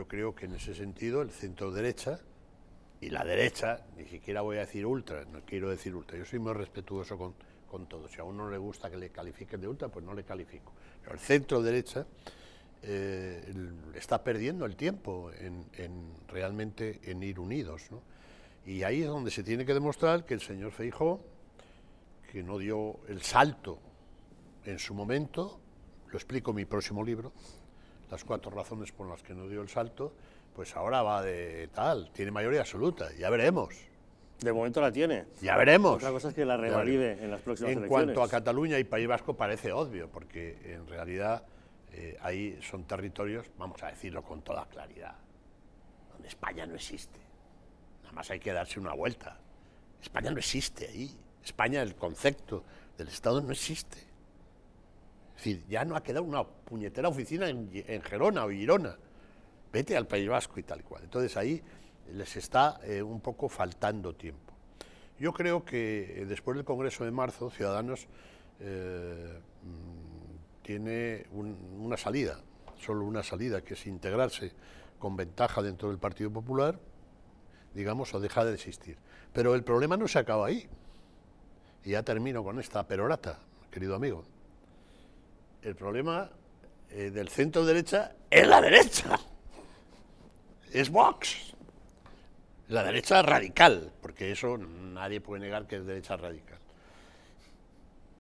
Yo creo que en ese sentido el centro derecha y la derecha, ni siquiera voy a decir ultra, no quiero decir ultra, yo soy muy respetuoso con, con todo. Si a uno no le gusta que le califiquen de ultra, pues no le califico. Pero el centro derecha eh, está perdiendo el tiempo en, realmente en ir unidos. Y ahí es donde se tiene que demostrar que el señor Feijó, que no dio el salto en su momento, lo explico en mi próximo libro, las cuatro razones por las que no dio el salto, pues ahora va de tal, tiene mayoría absoluta, ya veremos. De momento la tiene. Ya veremos. Otra cosa es que la revalide en las próximas elecciones. En cuanto a Cataluña y País Vasco parece obvio, porque en realidad eh, ahí son territorios, vamos a decirlo con toda claridad, donde España no existe. Nada más hay que darse una vuelta. España no existe ahí. España, el concepto del Estado no existe decir, ya no ha quedado una puñetera oficina en, Gerona o Girona. Vete al País Vasco y tal cual. Entonces ahí les está eh, un poco faltando tiempo. Yo creo que eh, después del Congreso de marzo, Ciudadanos eh, mm, tiene una salida, solo una salida, que es integrarse con ventaja dentro del Partido Popular, digamos, o deja de existir. Pero el problema no se acaba ahí. Y ya termino con esta perorata, querido amigo el problema eh, del centro derecha es la derecha. Es Vox. La derecha radical, porque eso nadie puede negar que es derecha radical.